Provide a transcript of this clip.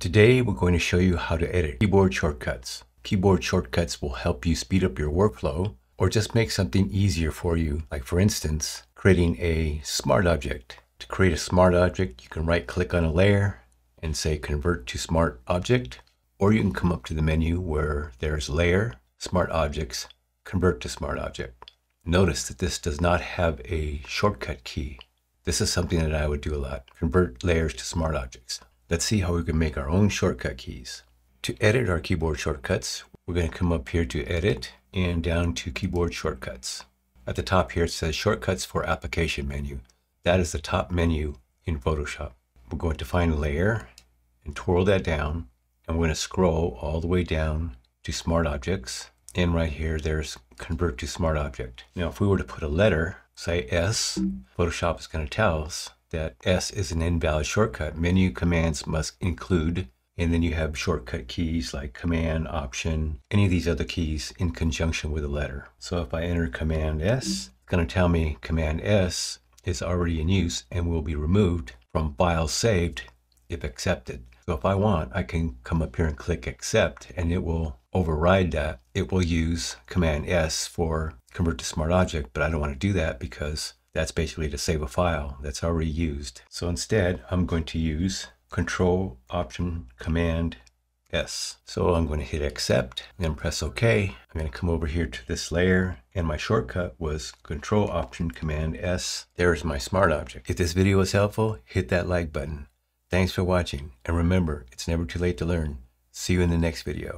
Today, we're going to show you how to edit keyboard shortcuts. Keyboard shortcuts will help you speed up your workflow or just make something easier for you. Like for instance, creating a smart object. To create a smart object, you can right click on a layer and say convert to smart object, or you can come up to the menu where there's layer, smart objects, convert to smart object. Notice that this does not have a shortcut key. This is something that I would do a lot, convert layers to smart objects. Let's see how we can make our own shortcut keys. To edit our keyboard shortcuts, we're going to come up here to Edit and down to Keyboard Shortcuts. At the top here it says Shortcuts for Application menu. That is the top menu in Photoshop. We're going to find a layer and twirl that down and we're going to scroll all the way down to Smart Objects and right here there's Convert to Smart Object. Now if we were to put a letter, say S, Photoshop is going to tell us that S is an invalid shortcut. Menu commands must include, and then you have shortcut keys like command, option, any of these other keys in conjunction with a letter. So if I enter command S, it's going to tell me command S is already in use and will be removed from file saved if accepted. So if I want, I can come up here and click accept and it will override that. It will use command S for convert to smart object, but I don't want to do that because that's basically to save a file that's already used. So instead, I'm going to use Control Option Command S. So I'm going to hit accept and press OK. I'm going to come over here to this layer and my shortcut was Control Option Command S. There's my smart object. If this video was helpful, hit that like button. Thanks for watching and remember, it's never too late to learn. See you in the next video.